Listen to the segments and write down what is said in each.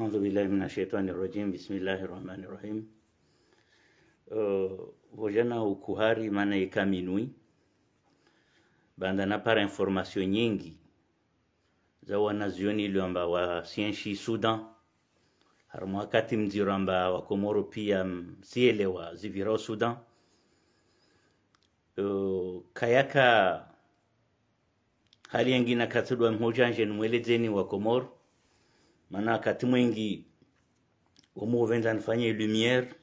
Audhu billahi minashaitani rajim. Bismillahi rahmani rahim. Uh, vojana ukuhari maana ikaminui bandana para information nyingi za wanazioni ile amba wa Sudan harimo wakati mziro amba wakomoro pia sielewa zivira Sudan uh, kayaka hali yangina katudwa mhojanje nimwelezeni maana wakati mwingi umu uvenda nifanye lumiere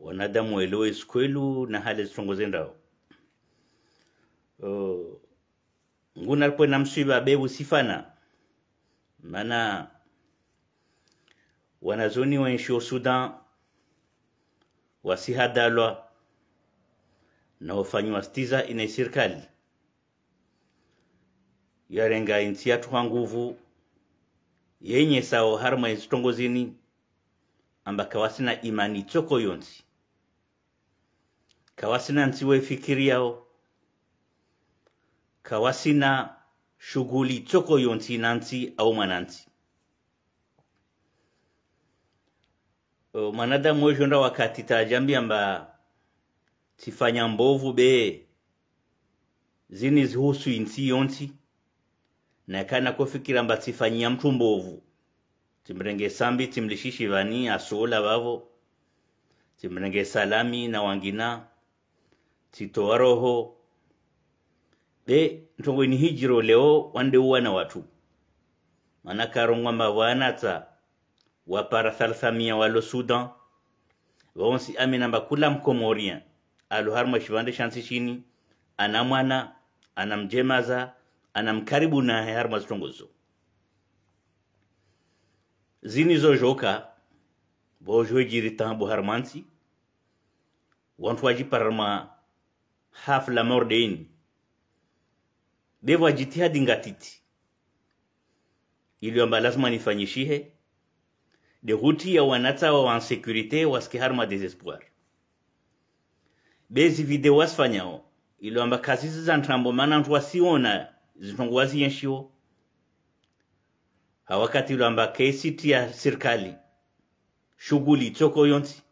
wanadamu waelewe sikwelu na hali zitongoze ndao uh, nguna msiba be usifana maana wanazoni wenshi wa Sudan wasihadalwa na wafanywa stiza ina serikali yarenga insi kwa nguvu yenyesawo harumwa ezitongozini amba kawasina imani choko yonzi kawasina fikiri yao kawasina shughuli choko yonzi nanzi au mwananzi mwanadamu wezhonda wakati tajambi amba tsifanya mbovu be zini zihusu insi yonzi nekana kufikira mba tsifanyia mthu mbovu timrenge sambi timlishishi vani asoola vavo timrenge salami na wangina titoa roho de nthongweni hijiro leo wandeuwa na watu mana karongwa mavaanatsa wapara thalathamia walo sudan vaonsi aminamba kula mkomorian aluharumwa xivande shansi xini ana mwana ana mjemaza anamkaribu na zini zo joka bo nahe harima zitongozo zinizozhoka bozhojiri tambo harimansi wantu wajipararima hafla mordeini devo ajitihadi ngatiti amba lazima nifanyishihe de huti ya wanata wa insekurite waske harma desespoir bezi video wasfanyao ili amba kazizi za nthambo mana ntu zinongozi yenshiwo hawakati lwamba KCT ya serikali shughuli tsoko yonsi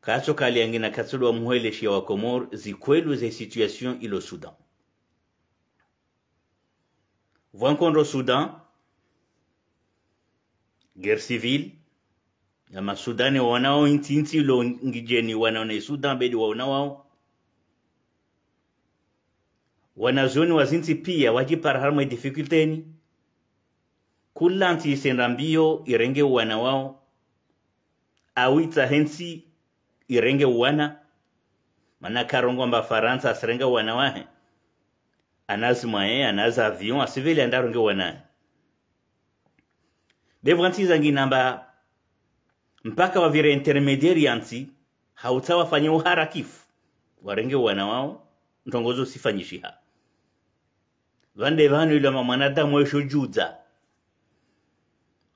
katso kaliangi na katsolwa muhweleshe wa komor zikwelu ze situation ilo Sudan vwankonro Sudan guerre civile ama Sudani wanao intinti lo ngijeni wanaone Sudan bedi waona wao wanazoni wazinzi pia wachipara harimwe difikulteni kulanti isenda mbiyo irenge uwana wao awitsa hensi irenge uwana mana karongwa mba faransa asirenga uwana wahe anazi mwaye anazi avion asivele andaronge uwanahe devwansinzangi namba mpaka wavire intermediari yansi hautsa wafanye uharakifu warenge uwana wao ntongozo sifanyishi usifanyishiha vande vanu ilama mwanadamu weshojudza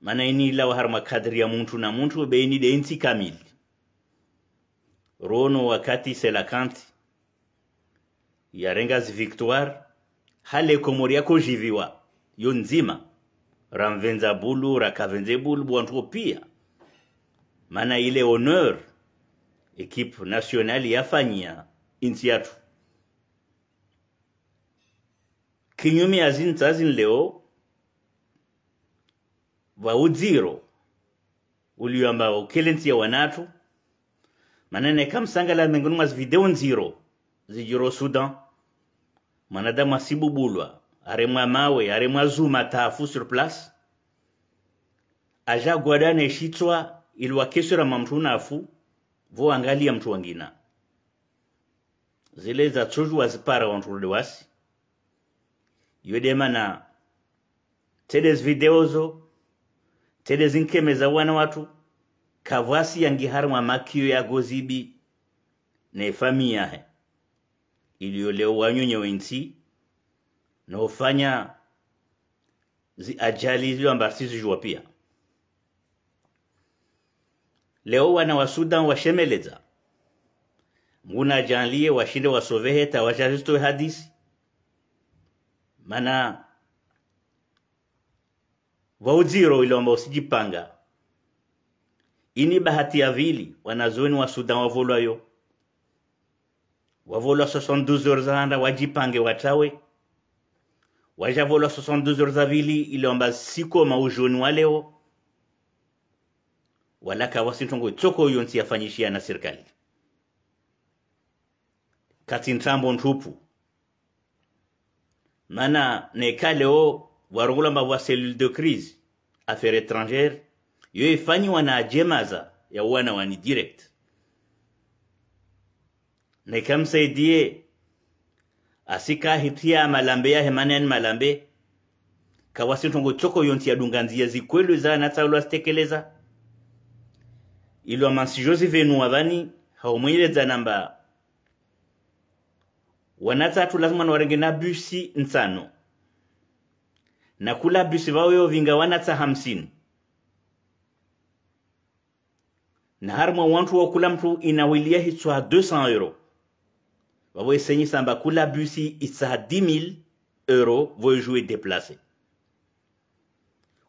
mana ini ila hari makadiri ya muntu na muntu beini deinsi kamili rono wakati selakanti yarenga victoire hale komori yako jiviwa yo nzima ramvenza bulu rakavenze bulu bwantuo pia mana ile honneur ekipe nationale yafanyia inti yatu kinyume ya leo azintsa zinleo vaudziro uliwamba ukelentsiya wanathu manene kamsangala mengunu mwa zivideo nziro zijiro sudan manada mwanadamu are mwa mawe are mwa zuma tafu sur place aja gwadane gwada neshitswa iliwakesera mamthu nafu voangalia mtu wangina zile za zatsuzhuwa zipara wanthu wasi yodemana tedez videozo tedez za wana watu kavasi yangi harma makiyo ya gozibi ne famia he wanyonye nyonyewe na ufanya zi ajali zilo amba sizijua pia leo wana wa sudan washemeleza muna janlie washinde wa tawajalistowe hadisi mana vauziro ilomba usijipanga ini bahati ya vili wanazoni wa sudan wavolwayo wavolwa 72 heures zaanda wajipange watawe wajavolwa 72 heures avili ilomba siko maujoni wa leo walaka wasintongo tsoko yo nsi yafanyishia na serikali kati ntambo ntupu mana neka leo warugula wa cellule de crise affaire étrangère yo ifanyiwa e na jemaza ya wana wani direct ne asika hitia malambe ya hemanen malambe kawasi kawasintongo choko yonti ya yadunganzia zikwelu zanatsaulwa astekeleza ilo mansi josi venu avani za namba tu lazima na busi nsano na kula busi vaweyo vinga wanatsa hamsini na harimwa wantu wa kula mthu inawilia hitswa 200 euro vavoesenyi samba kula busi itsaha 10000 euro voyojue e deplace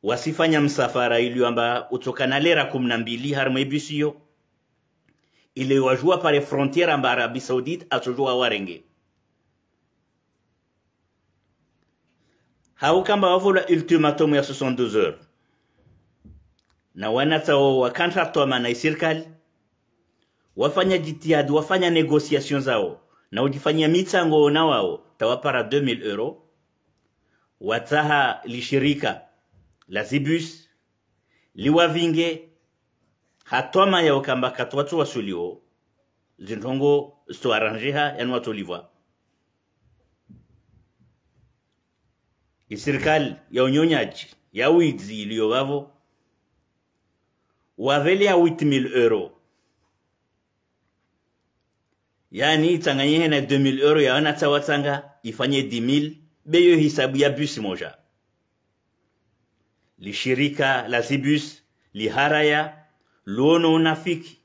wasifanya msafara ili utoka na lera kumi na mbili yo busiyo ile wajua pare frontiere amba arabi saudite atsojua warenge haukamba wavula ultimatum ya 72 heures na wanatawo wakantatoma na serikali wafanya jitihadi wafanya negotiation zao na ujifanyia mitsango na wao tawapara 2000 euro wataha lishirika la zibus liwavinge hatoma ukamba katwatu wasulio zinthongo sto arrangeha yanwatolivwa serikali ya unyonyaji ya wizi iliyovavo wavelia 8000 euro yani itsanganyehe na 2000 euro yaona tsawatsanga ifanye 10000 beyo hisabu ya bus moja lishirika la zibus liharaya luono unafiki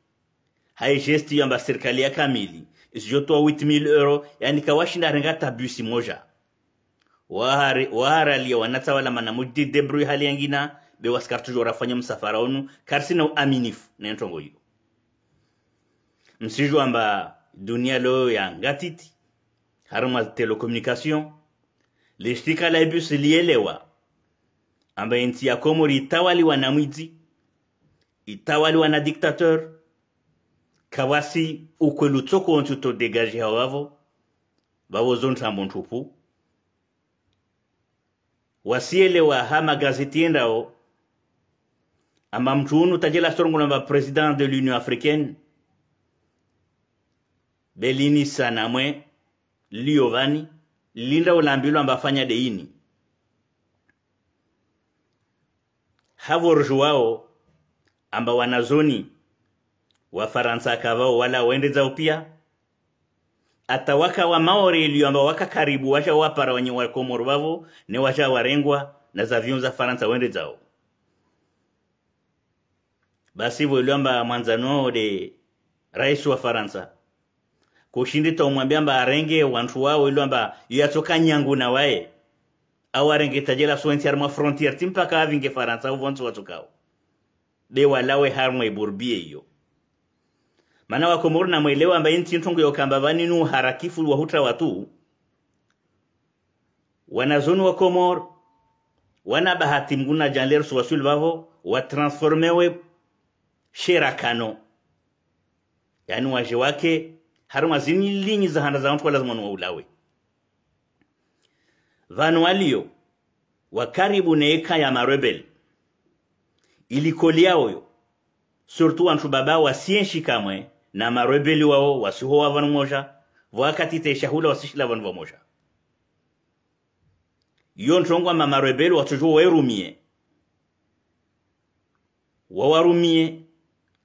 haijesti yamba serikali ya kamili isijotoa 8000 euro yani kawashinda renga tabusi moja waaraliya wa natsawala manamu didebru hali yangina be wasikari toujours msafara onu karsi na uaminifu nentongo iyo msiju amba dunia lo ya ngatiti harima telecommunication lishtika la ibus lielewa amba inti ya komori itawaliwa na itawali itawaliwa na dictateur kawasi ukwelu tsoko ontu to degaje hawavo vavo zonthambo nthupu wasielewa ha magazeti endao ama unu tajela sorongona ba president de l'union africaine belini sanamwe liovani linda ulambilo amba fanya deini havo wao amba wanazoni wafaransa kavao wala waendezao upia ata waka wa maorelio ambao waka karibu washa wapara wenye wakomoro wavo ne washa warengwa na za vyunza faransa wende zao basi vo hivyo amba mwanzano de rais wa faransa kushindi taumwambia amba arenge wantu wao amba yatoka nyangu na wae au arenge tajela soenti arma frontier timpaka avinge faransa uvonzo watukao de walawe harmo iburbie hiyo maana wakomoro namwelewa ambaye ntintongo yokamba vaninu harakifu wahutra watu wanazoni wakomor wana bahati mguna janler suwasul vavo watransformewe sherakano yaani waje wake haruma zini linyi za handa za mtu lazima nuwaulawe vanu walio wakaribu neeka ya marebel ilikolia oyo surtu wantu baba wasienshi kamwe eh? na marebeli wao wasihoa vanumosha vakati teshahula wasishila vanu vamosha iyo nthongwa marebeli watsocho waerumie wawarumie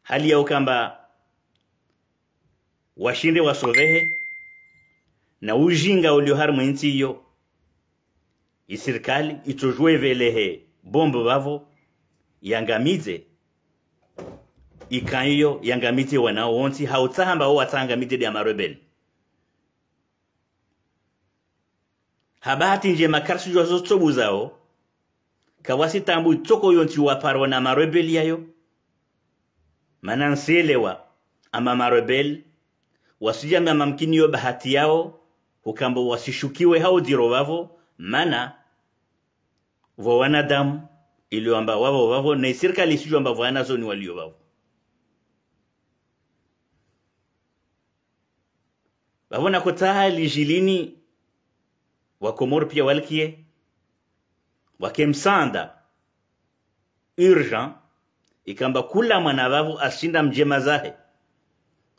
hali yao kamba washinde wasovehe na ujinga ulio hari mwentsi iyo isirikali velehe bombo vavo yangamize ikanyo yangamite wanaowonti hautsahamba wo watsangamite dia marebel nje makarsu karisujo azotsobu zao kawasi tambu tsoko yonti waparwa na marebel yayo ama nsielewa ama marebel mamkini mamkiniyo bahati yao hukambo wasishukiwe hao diro wavo mana vwa wanadamu ili wamba wavo wavo na serikali isijo vwa anazo ni walio wavo babona ko tsahali jilini wakomoro pia walkie wakemsanda urgent ikamba kula mwana vavu ashinda mjema zahe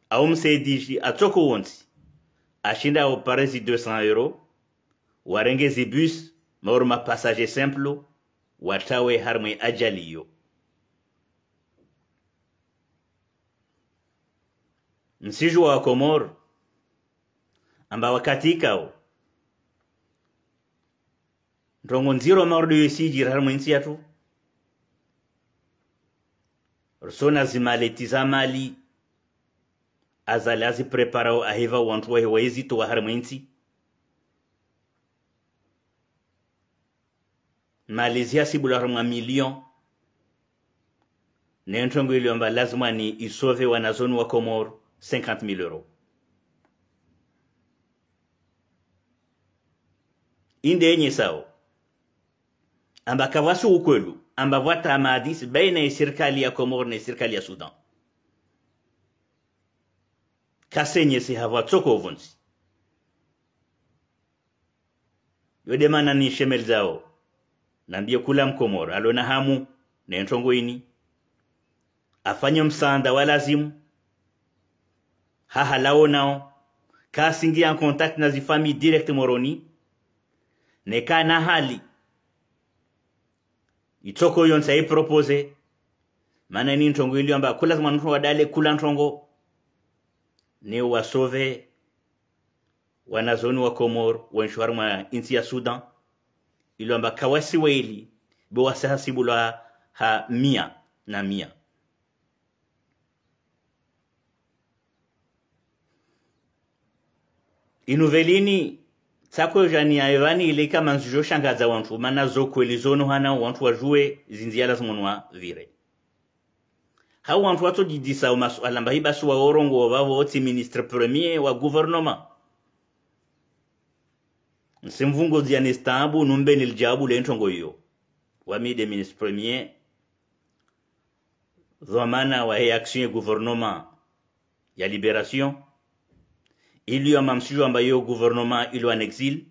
au msaidishi atoko wonsi ashinda auparezi 200 euro warenge zibus maoro mapassager simple watawe harmwe ajaliyo msiju wa komoro amba wakati ikao ntongo nziro marudio sijira har mwensi yatu rusona zimaleti za mali azali azipreparao aheva wantu wahe waizitowa har mwensi malezi asibula har mwa milion nentongo iliomba lazima ni isove wanazoni wa komoro 50 mil euro inde yenye sawo amba kavasu ukwelu amba vata amadis baina ya serikali ya Komor na serikali ya Sudan kasenye si hawa tsoko yode yodemana ni shemel zao nambie kula mkomoro alona hamu ini afanye msanda wa lazimu hahalao nao kasingia en contact na zifami direct moroni nekana hali itoko yon sai propose mana ni ntongo ili amba kula kama ntongo wadale kula ntongo ne wasove wanazoni wa Komor wenshwari mwa insi ya Sudan ili amba kawasi ha mia na mia inuvelini sakozha ni aevani ilika manzi zoshangaza wanthu mana zokhweli zonohana wanthu wajue zinziyala zimwenwa vire hau wanthu watojidisao masuala mbahi basi waorongo vavo ti ministre premier wa gouvernement nsimvungo ziyani stabu numbeni lijabu lenthongo iyo wamide ministre premier dhamana wa action ye guvernoma ya libération iliyo mamshu ambayo gouvernement a en exil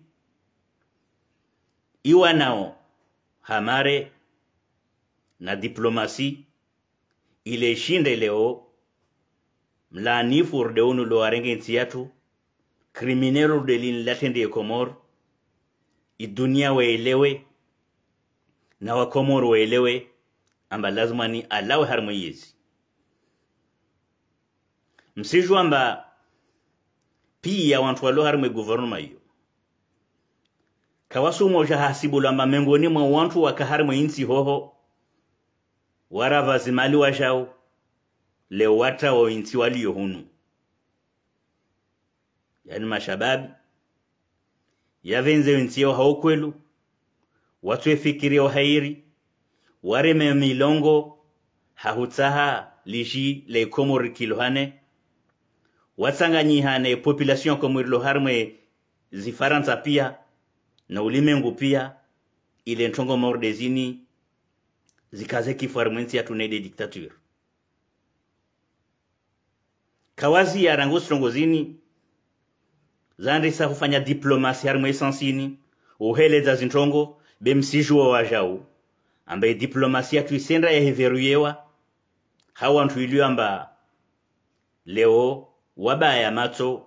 iwanao hamare na diplomasi ileshinde leo mlanifur de unu lo arenge ntiyatu kriminelu de lin latende e komor idunia waelewe na wakomor waelewe amba lazima ni alawe harmoyezi msiju amba pia wantu walio harimwe guvernoma iyo kawasumosha ujahasibulamba mengoni mwa wantu wakaharimwe insi hoho waravazimali washau lewata wa insi waliyo hunu yani mashababi yavenzeyo insi yao haukwelu watwefikirio hairi wareme milongo hahutsaha lishi kilohane watsanganyihane population komwirilo harmwe zifaransa pia na ulimwengu pia ile ntongo morde zini zikaze kifo harmwensi yatuneide diktature kawazi ya yarango zilongozini zandisa kufanya diplomasi harimo esansini uheledza zintongo bemsijuwa wajau ambaye diplomasi yatu isendra yaheveruyewa hawa iliyo amba leo wabaya macho